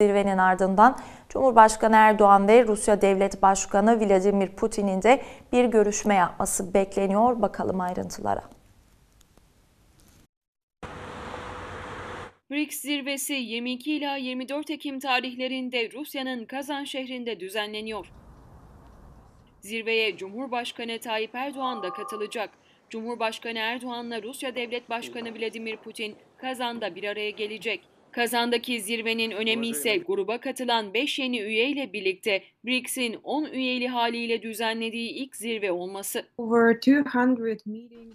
Zirvenin ardından Cumhurbaşkanı Erdoğan ve Rusya Devlet Başkanı Vladimir Putin'in de bir görüşme yapması bekleniyor. Bakalım ayrıntılara. BRICS zirvesi 22 ila 24 Ekim tarihlerinde Rusya'nın Kazan şehrinde düzenleniyor. Zirveye Cumhurbaşkanı Tayyip Erdoğan da katılacak. Cumhurbaşkanı Erdoğan'la Rusya Devlet Başkanı Vladimir Putin Kazan'da bir araya gelecek. Kazandaki zirvenin önemi ise gruba katılan 5 yeni üye ile birlikte BRICS'in 10 üyeli haliyle düzenlediği ilk zirve olması.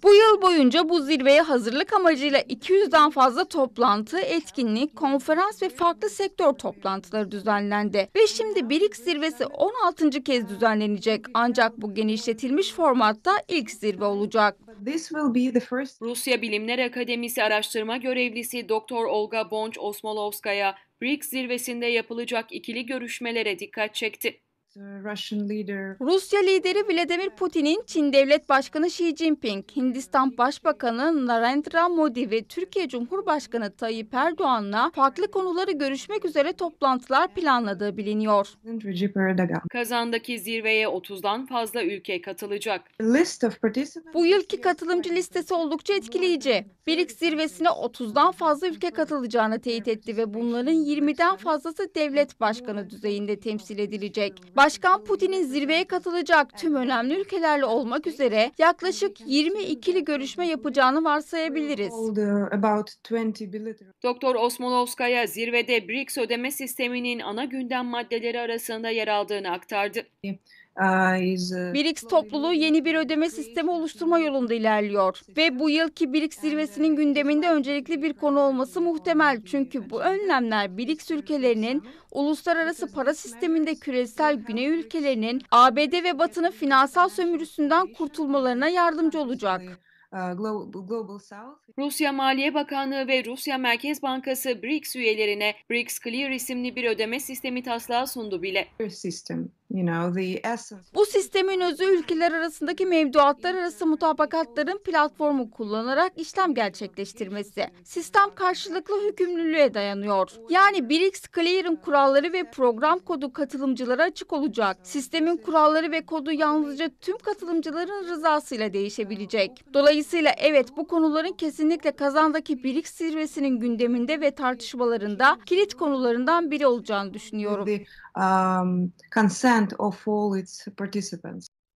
Bu yıl boyunca bu zirveye hazırlık amacıyla 200'den fazla toplantı, etkinlik, konferans ve farklı sektör toplantıları düzenlendi. Ve şimdi BRICS zirvesi 16. kez düzenlenecek. Ancak bu genişletilmiş formatta ilk zirve olacak. Rusya Bilimler Akademisi Araştırma Görevlisi Doktor Olga Bonç Osmolovskaya BRICS zirvesinde yapılacak ikili görüşmelere dikkat çekti. Rusya lideri Vladimir Putin'in Çin Devlet Başkanı Xi Jinping, Hindistan Başbakanı Narendra Modi ve Türkiye Cumhurbaşkanı Tayyip Erdoğan'la farklı konuları görüşmek üzere toplantılar planladığı biliniyor. Kazan'daki zirveye 30'dan fazla ülke katılacak. Bu yılki katılımcı listesi oldukça etkileyici. BRICS zirvesine 30'dan fazla ülke katılacağını teyit etti ve bunların 20'den fazlası devlet başkanı düzeyinde temsil edilecek. Baş Başkan Putin'in zirveye katılacak tüm önemli ülkelerle olmak üzere yaklaşık 20 ikili görüşme yapacağını varsayabiliriz. Doktor Osmolovskaya zirvede BRICS ödeme sisteminin ana gündem maddeleri arasında yer aldığını aktardı. BRICS topluluğu yeni bir ödeme sistemi oluşturma yolunda ilerliyor ve bu yılki BRICS zirvesinin gündeminde öncelikli bir konu olması muhtemel çünkü bu önlemler BRICS ülkelerinin uluslararası para sisteminde küresel güney ülkelerinin ABD ve Batı'nın finansal sömürüsünden kurtulmalarına yardımcı olacak. Ee, Rusya Maliye Bakanlığı ve Rusya Merkez Bankası BRICS üyelerine BRICS Clear isimli bir ödeme sistemi taslağı sundu bile. Bu sistemin özü ülkeler arasındaki mevduatlar arası mutabakatların platformu kullanarak işlem gerçekleştirmesi. Sistem karşılıklı hükümlülüğe dayanıyor. Yani BRICS Clear'ın kuralları ve program kodu katılımcılara açık olacak. Sistemin kuralları ve kodu yalnızca tüm katılımcıların rızasıyla değişebilecek. Dolayısıyla Dolayısıyla evet bu konuların kesinlikle Kazan'daki BRICS zirvesinin gündeminde ve tartışmalarında kilit konularından biri olacağını düşünüyorum. The, um, consent of all its participants.